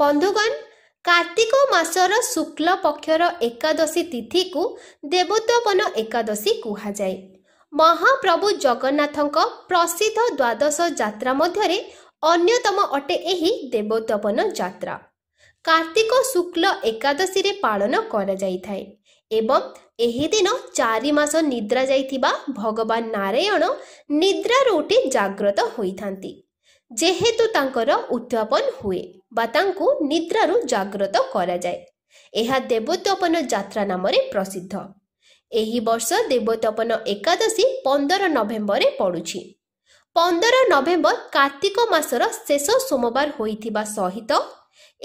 ବନ୍ଧୁଗଣ କାର୍ତ୍ତିକ ମାସର ଶୁକ୍ଲ ପକ୍ଷର ଏକାଦଶୀ ତିଥିକୁ ଦେବୋତ୍ତପନ ଏକାଦଶୀ କୁହାଯାଏ ମହାପ୍ରଭୁ ଜଗନ୍ନାଥଙ୍କ ପ୍ରସିଦ୍ଧ ଦ୍ୱାଦଶ ଯାତ୍ରା ମଧ୍ୟରେ ଅନ୍ୟତମ ଅଟେ ଏହି ଦେବୋତ୍ତପନ ଯାତ୍ରା କାର୍ତ୍ତିକ ଶୁକ୍ଲ ଏକାଦଶୀରେ ପାଳନ କରାଯାଇଥାଏ ଏବଂ ଏହି ଦିନ ଚାରି ମାସ ନିଦ୍ରା ଯାଇଥିବା ଭଗବାନ ନାରାୟଣ ନିଦ୍ରାରୁ ଉଠି ଜାଗ୍ରତ ହୋଇଥାନ୍ତି ଯେହେତୁ ତାଙ୍କର ଉତ୍ଥାପନ ହୁଏ ବା ତାଙ୍କୁ ନିଦ୍ରାରୁ ଜାଗ୍ରତ କରାଯାଏ ଏହା ଦେବୋତ୍ପନ ଯାତ୍ରା ନାମରେ ପ୍ରସିଦ୍ଧ ଏହି ବର୍ଷ ଦେବୋତ୍ପନ ଏକାଦଶୀ ପନ୍ଦର ନଭେମ୍ବରରେ ପଡ଼ୁଛି ପନ୍ଦର ନଭେମ୍ବର କାର୍ତ୍ତିକ ମାସର ଶେଷ ସୋମବାର ହୋଇଥିବା ସହିତ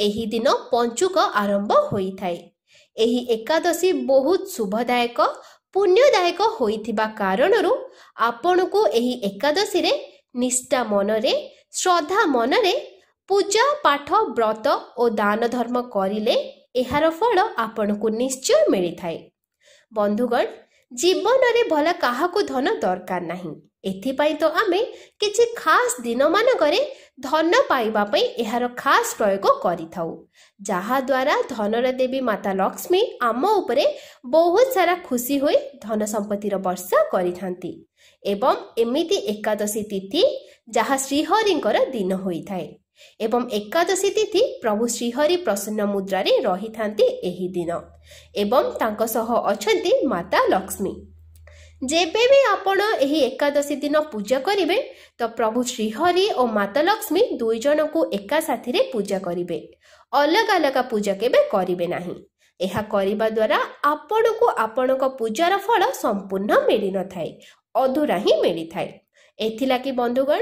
ଏହି ଦିନ ପଞ୍ଚୁକ ଆରମ୍ଭ ହୋଇଥାଏ ଏହି ଏକାଦଶୀ ବହୁତ ଶୁଭଦାୟକ ପୁଣ୍ୟଦାୟକ ହୋଇଥିବା କାରଣରୁ ଆପଣଙ୍କୁ ଏହି ଏକାଦଶୀରେ ନିଷ୍ଠା ମନରେ ଶ୍ରଦ୍ଧା ମନରେ ପୂଜା ପାଠ ବ୍ରତ ଓ ଦାନ ଧର୍ମ କରିଲେ ଏହାର ଫଳ ଆପଣଙ୍କୁ ନିଶ୍ଚୟ ମିଳିଥାଏ ବନ୍ଧୁଗଣ ଜୀବନରେ ଭଲ କାହାକୁ ଧନ ଦରକାର ନାହିଁ ଏଥିପାଇଁ ତ ଆମେ କିଛି ଖାସ ଦିନମାନଙ୍କରେ ଧନ ପାଇବା ପାଇଁ ଏହାର ଖାସ ପ୍ରୟୋଗ କରିଥାଉ ଯାହାଦ୍ୱାରା ଧନର ଦେବୀ ମାତା ଲକ୍ଷ୍ମୀ ଆମ ଉପରେ ବହୁତ ସାରା ଖୁସି ହୋଇ ଧନ ସମ୍ପତ୍ତିର ବର୍ଷା କରିଥାନ୍ତି ଏବଂ ଏମିତି ଏକାଦଶୀ ତିଥି ଯାହା ଶ୍ରୀହରିଙ୍କର ଦିନ ହୋଇଥାଏ ଏବଂ ଏକାଦଶୀ ତିଥି ପ୍ରଭୁ ଶ୍ରୀହରି ପ୍ରସନ୍ନ ମୁଦ୍ରାରେ ରହିଥାନ୍ତି ଏହି ଦିନ ଏବଂ ତାଙ୍କ ସହ ଅଛନ୍ତି ମାତା ଲକ୍ଷ୍ମୀ ଯେବେ ବି ଆପଣ ଏହି ଏକାଦଶୀ ଦିନ ପୂଜା କରିବେ ତ ପ୍ରଭୁ ଶ୍ରୀହରି ଓ ମାତା ଲକ୍ଷ୍ମୀ ଦୁଇ ଜଣଙ୍କୁ ଏକା ସାଥିରେ ପୂଜା କରିବେ ଅଲଗା ଅଲଗା ପୂଜା କେବେ କରିବେ ନାହିଁ ଏହା କରିବା ଦ୍ୱାରା ଆପଣଙ୍କୁ ଆପଣଙ୍କ ପୂଜାର ଫଳ ସମ୍ପୂର୍ଣ୍ଣ ମିଳିନଥାଏ ଅଧୁରା ହିଁ ମିଳିଥାଏ ଏଥିଲାଗି ବନ୍ଧୁଗଣ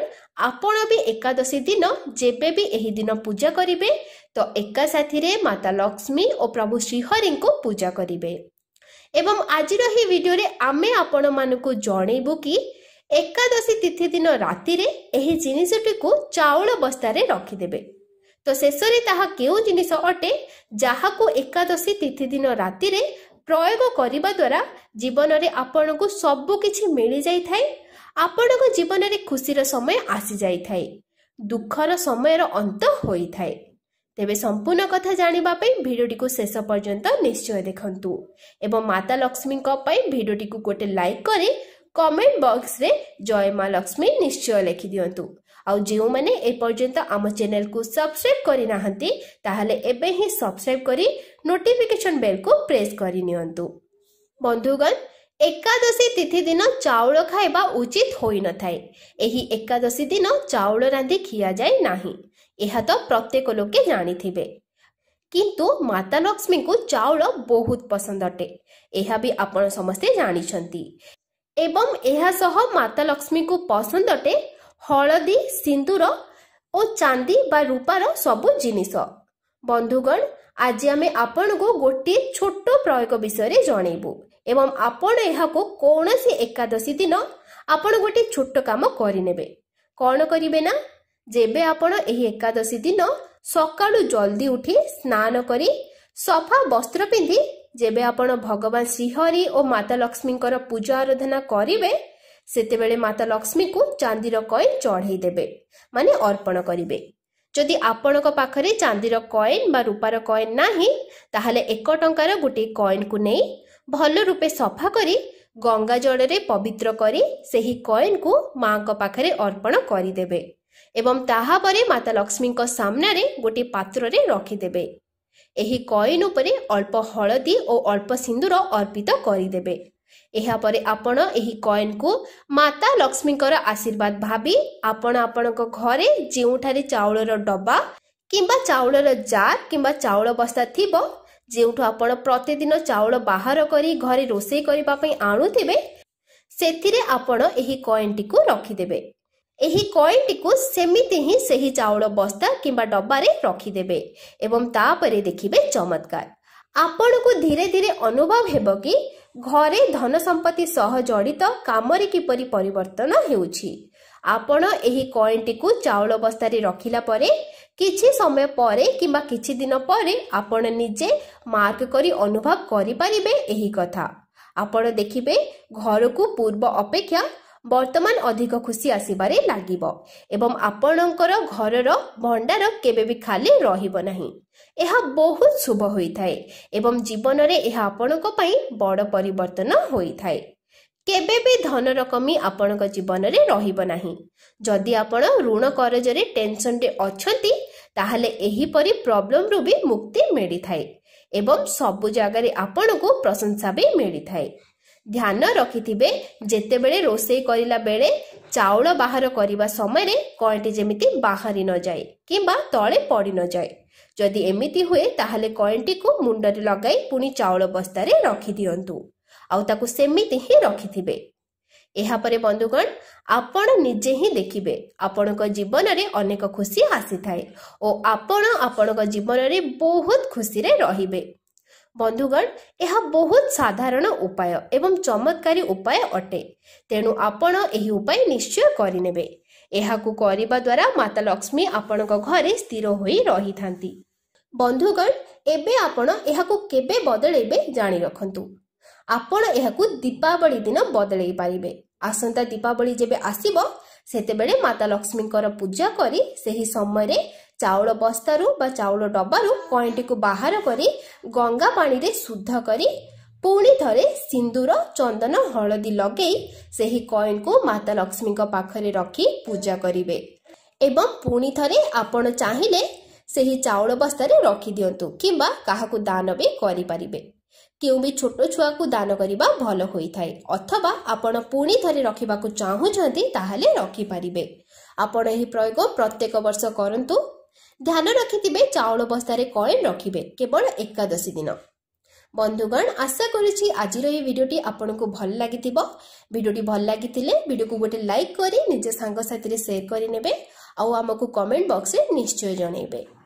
ଆପଣ ବି ଏକାଦଶୀ ଦିନ ଯେବେ ବି ଏହି ଦିନ ପୂଜା କରିବେ ତ ଏକା ସାଥିରେ ମାତା ଲକ୍ଷ୍ମୀ ଓ ପ୍ରଭୁ ଶ୍ରୀହରିଙ୍କୁ ପୂଜା କରିବେ ଏବଂ ଆଜିର ଏହି ଭିଡ଼ିଓରେ ଆମେ ଆପଣମାନଙ୍କୁ ଜଣେଇବୁ କି ଏକାଦଶୀ ତିଥି ଦିନ ରାତିରେ ଏହି ଜିନିଷଟିକୁ ଚାଉଳ ବସ୍ତାରେ ରଖିଦେବେ ତ ଶେଷରେ ତାହା କେଉଁ ଜିନିଷ ଅଟେ ଯାହାକୁ ଏକାଦଶୀ ତିଥି ଦିନ ରାତିରେ ପ୍ରୟୋଗ କରିବା ଦ୍ୱାରା ଜୀବନରେ ଆପଣଙ୍କୁ ସବୁକିଛି ମିଳିଯାଇଥାଏ ଆପଣଙ୍କ ଜୀବନରେ ଖୁସିର ସମୟ ଆସିଯାଇଥାଏ ଦୁଃଖର ସମୟର ଅନ୍ତ ହୋଇଥାଏ ତେବେ ସମ୍ପୂର୍ଣ୍ଣ କଥା ଜାଣିବା ପାଇଁ ଭିଡ଼ିଓଟିକୁ ଶେଷ ପର୍ଯ୍ୟନ୍ତ ନିଶ୍ଚୟ ଦେଖନ୍ତୁ ଏବଂ ମାତା ଲକ୍ଷ୍ମୀଙ୍କ ପାଇଁ ଭିଡ଼ିଓଟିକୁ ଗୋଟେ ଲାଇକ୍ କରି କମେଣ୍ଟ ବକ୍ସରେ ଜୟ ମା ଲକ୍ଷ୍ମୀ ନିଶ୍ଚୟ ଲେଖିଦିଅନ୍ତୁ ଆଉ ଯେଉଁମାନେ ଏପର୍ଯ୍ୟନ୍ତ ଆମ ଚ୍ୟାନେଲକୁ ସବସ୍କ୍ରାଇବ୍ କରିନାହାନ୍ତି ତାହେଲେ ଏବେ ହିଁ ସବସ୍କ୍ରାଇବ୍ କରି ନୋଟିଫିକେସନ୍ ବେଲ୍କୁ ପ୍ରେସ୍ କରିନିଅନ୍ତୁ ବନ୍ଧୁଗଣ ଏକାଦଶୀ ତିଥି ଦିନ ଚାଉଳ ଖାଇବା ଉଚିତ ହୋଇନଥାଏ ଏହି ଏକାଦଶୀ ଦିନ ଚାଉଳ ରାନ୍ଧି ଖିଆଯାଏ ନାହିଁ ଏହା ତ ପ୍ରତ୍ୟେକ ଲୋକେ ଜାଣିଥିବେ କିନ୍ତୁ ମାତା ଲକ୍ଷ୍ମୀଙ୍କୁ ଚାଉଳ ବହୁତ ପସନ୍ଦ ଅଟେ ଏହା ବି ଆପଣ ସମସ୍ତେ ଜାଣିଛନ୍ତି ଏବଂ ଏହା ସହ ମାତା ଲକ୍ଷ୍ମୀଙ୍କୁ ପସନ୍ଦ ଅଟେ ହଳଦୀ ସିନ୍ଦୁର ଓ ଚାନ୍ଦି ବା ରୂପାର ସବୁ ଜିନିଷ ବନ୍ଧୁଗଣ ଆଜି ଆମେ ଆପଣଙ୍କୁ ଗୋଟିଏ ଛୋଟ ପ୍ରୟୋଗ ବିଷୟରେ ଜଣେଇବୁ ଏବଂ ଆପଣ ଏହାକୁ କୌଣସି ଏକାଦଶୀ ଦିନ ଆପଣ ଗୋଟିଏ ଛୋଟ କାମ କରିନେବେ କ'ଣ କରିବେ ନା ଯେବେ ଆପଣ ଏହି ଏକାଦଶୀ ଦିନ ସକାଳୁ ଜଲ୍ଦି ଉଠି ସ୍ନାନ କରି ସଫା ବସ୍ତ୍ର ପିନ୍ଧି ଯେବେ ଆପଣ ଭଗବାନ ଶ୍ରୀହରି ଓ ମାତା ଲକ୍ଷ୍ମୀଙ୍କର ପୂଜା ଆରାଧନା କରିବେ ସେତେବେଳେ ମାତା ଲକ୍ଷ୍ମୀଙ୍କୁ ଚାନ୍ଦିର କଏନ୍ ଚଢ଼େଇ ଦେବେ ମାନେ ଅର୍ପଣ କରିବେ ଯଦି ଆପଣଙ୍କ ପାଖରେ ଚାନ୍ଦିର କଏନ୍ ବା ରୂପାର କଏନ୍ ନାହିଁ ତାହେଲେ ଏକ ଟଙ୍କାର ଗୋଟିଏ କଏନ୍କୁ ନେଇ ଭଲ ରୂପେ ସଫା କରି ଗଙ୍ଗା ଜଳରେ ପବିତ୍ର କରି ସେହି କଏନ୍କୁ ମାଆଙ୍କ ପାଖରେ ଅର୍ପଣ କରିଦେବେ ଏବଂ ତାହାପରେ ମାତା ଲକ୍ଷ୍ମୀଙ୍କ ସାମ୍ନାରେ ଗୋଟିଏ ପାତ୍ରରେ ରଖିଦେବେ ଏହି କଏନ୍ ଉପରେ ଅଳ୍ପ ହଳଦୀ ଓ ଅଳ୍ପ ସିନ୍ଦୁର ଅର୍ପିତ କରିଦେବେ ଏହାପରେ ଆପଣ ଏହି କଏନ୍କୁ ମାତା ଲକ୍ଷ୍ମୀଙ୍କର ଆଶୀର୍ବାଦ ଭାବି ଆପଣ ଆପଣଙ୍କ ଘରେ ଯେଉଁଠାରେ ଚାଉଳର ଡବା କିମ୍ବା ଚାଉଳର ଜାର୍ କିମ୍ବା ଚାଉଳ ବସ୍ତା ଥିବ ଯେଉଁଠୁ ଆପଣ ପ୍ରତିଦିନ ଚାଉଳ ବାହାର କରି ଘରେ ରୋଷେଇ କରିବା ପାଇଁ ଆଣୁଥିବେ ସେଥିରେ ଆପଣ ଏହି କଏନଟିକୁ ରଖିଦେବେ ଏହି କଏନ୍ଟିକୁ ସେମିତି ହିଁ ସେହି ଚାଉଳ ବସ୍ତା କିମ୍ବା ଡବାରେ ରଖିଦେବେ ଏବଂ ତାପରେ ଦେଖିବେ ଚମତ୍କାର ଆପଣଙ୍କୁ ଧୀରେ ଧୀରେ ଅନୁଭବ ହେବ କି ଘରେ ଧନ ସମ୍ପତ୍ତି ସହ ଜଡ଼ିତ କାମରେ କିପରି ପରିବର୍ତ୍ତନ ହେଉଛି ଆପଣ ଏହି କଏନ୍ଟିକୁ ଚାଉଳ ବସ୍ତାରେ ରଖିଲା ପରେ କିଛି ସମୟ ପରେ କିମ୍ବା କିଛି ଦିନ ପରେ ଆପଣ ନିଜେ ମାର୍କ କରି ଅନୁଭବ କରିପାରିବେ ଏହି କଥା ଆପଣ ଦେଖିବେ ଘରକୁ ପୂର୍ବ ଅପେକ୍ଷା ବର୍ତ୍ତମାନ ଅଧିକ ଖୁସି ଆସିବାରେ ଲାଗିବ ଏବଂ ଆପଣଙ୍କର ଘରର ଭଣ୍ଡାର କେବେ ବି ଖାଲି ରହିବ ନାହିଁ ଏହା ବହୁତ ଶୁଭ ହୋଇଥାଏ ଏବଂ ଜୀବନରେ ଏହା ଆପଣଙ୍କ ପାଇଁ ବଡ଼ ପରିବର୍ତ୍ତନ ହୋଇଥାଏ କେବେ ବି ଧନର କମି ଆପଣଙ୍କ ଜୀବନରେ ରହିବ ନାହିଁ ଯଦି ଆପଣ ଋଣ କରଜରେ ଟେନସନରେ ଅଛନ୍ତି ତାହେଲେ ଏହିପରି ପ୍ରବ୍ଲେମରୁ ବି ମୁକ୍ତି ମିଳିଥାଏ ଏବଂ ସବୁ ଜାଗାରେ ଆପଣଙ୍କୁ ପ୍ରଶଂସା ବି ମିଳିଥାଏ ଧ୍ୟାନ ରଖିଥିବେ ଯେତେବେଳେ ରୋଷେଇ କରିଲା ବେଳେ ଚାଉଳ ବାହାର କରିବା ସମୟରେ କଏଁଟି ଯେମିତି ବାହାରି ନଯାଏ କିମ୍ବା ତଳେ ପଡ଼ି ନଯାଏ ଯଦି ଏମିତି ହୁଏ ତାହେଲେ କଏଁଟିକୁ ମୁଣ୍ଡରେ ଲଗାଇ ପୁଣି ଚାଉଳ ବସ୍ତାରେ ରଖିଦିଅନ୍ତୁ ଆଉ ତାକୁ ସେମିତି ହିଁ ରଖିଥିବେ ଏହାପରେ ବନ୍ଧୁଗଣ ଆପଣ ନିଜେ ହିଁ ଦେଖିବେ ଆପଣଙ୍କ ଜୀବନରେ ଅନେକ ଖୁସି ଆସିଥାଏ ଓ ଆପଣ ଆପଣଙ୍କ ଜୀବନରେ ବହୁତ ଖୁସିରେ ରହିବେ ବନ୍ଧୁଗଣ ଏହା ବହୁତ ସାଧାରଣ ଉପାୟ ଏବଂ ଚମତ୍କାରୀ ଉପାୟ ଅଟେ ତେଣୁ ଆପଣ ଏହି ଉପାୟ ନିଶ୍ଚୟ କରିନେବେ ଏହାକୁ କରିବା ଦ୍ୱାରା ମାତା ଲକ୍ଷ୍ମୀ ଆପଣଙ୍କ ଘରେ ସ୍ଥିର ହୋଇ ରହିଥାନ୍ତି ବନ୍ଧୁଗଣ ଏବେ ଆପଣ ଏହାକୁ କେବେ ବଦଳେଇବେ ଜାଣି ରଖନ୍ତୁ ଆପଣ ଏହାକୁ ଦୀପାବଳି ଦିନ ବଦଳେଇ ପାରିବେ ଆସନ୍ତା ଦୀପାବଳି ଯେବେ ଆସିବ ସେତେବେଳେ ମାତା ଲକ୍ଷ୍ମୀଙ୍କର ପୂଜା କରି ସେହି ସମୟରେ ଚାଉଳ ବସ୍ତାରୁ ବା ଚାଉଳ ଡବାରୁ କଇଁଟିକୁ ବାହାର କରି ଗଙ୍ଗା ପାଣିରେ ଶୁଦ୍ଧ କରି ପୁଣି ଥରେ ସିନ୍ଦୁର ଚନ୍ଦନ ହଳଦୀ ଲଗେଇ ସେହି କଏନ୍କୁ ମାତା ଲକ୍ଷ୍ମୀଙ୍କ ପାଖରେ ରଖି ପୂଜା କରିବେ ଏବଂ ପୁଣି ଥରେ ଆପଣ ଚାହିଁଲେ ସେହି ଚାଉଳ ବସ୍ତାରେ ରଖିଦିଅନ୍ତୁ କିମ୍ବା କାହାକୁ ଦାନ ବି କରିପାରିବେ କେଉଁ ବି ଛୋଟ ଛୁଆକୁ ଦାନ କରିବା ଭଲ ହୋଇଥାଏ ଅଥବା ଆପଣ ପୁଣି ଥରେ ରଖିବାକୁ ଚାହୁଁଛନ୍ତି ତାହେଲେ ରଖିପାରିବେ ଆପଣ ଏହି ପ୍ରୟୋଗ ପ୍ରତ୍ୟେକ ବର୍ଷ କରନ୍ତୁ ଧ୍ୟାନ ରଖିଥିବେ ଚାଉଳ ବସ୍ତାରେ କଏନ୍ ରଖିବେ କେବଳ ଏକାଦଶୀ ଦିନ ବନ୍ଧୁଗଣ ଆଶା କରୁଛି ଆଜିର ଏହି ଭିଡ଼ିଓଟି ଆପଣଙ୍କୁ ଭଲ ଲାଗିଥିବ ଭିଡ଼ିଓଟି ଭଲ ଲାଗିଥିଲେ ଭିଡ଼ିଓକୁ ଗୋଟେ ଲାଇକ୍ କରି ନିଜ ସାଙ୍ଗସାଥିରେ ସେୟାର କରିନେବେ ଆଉ ଆମକୁ କମେଣ୍ଟ ବକ୍ସରେ ନିଶ୍ଚୟ ଜଣାଇବେ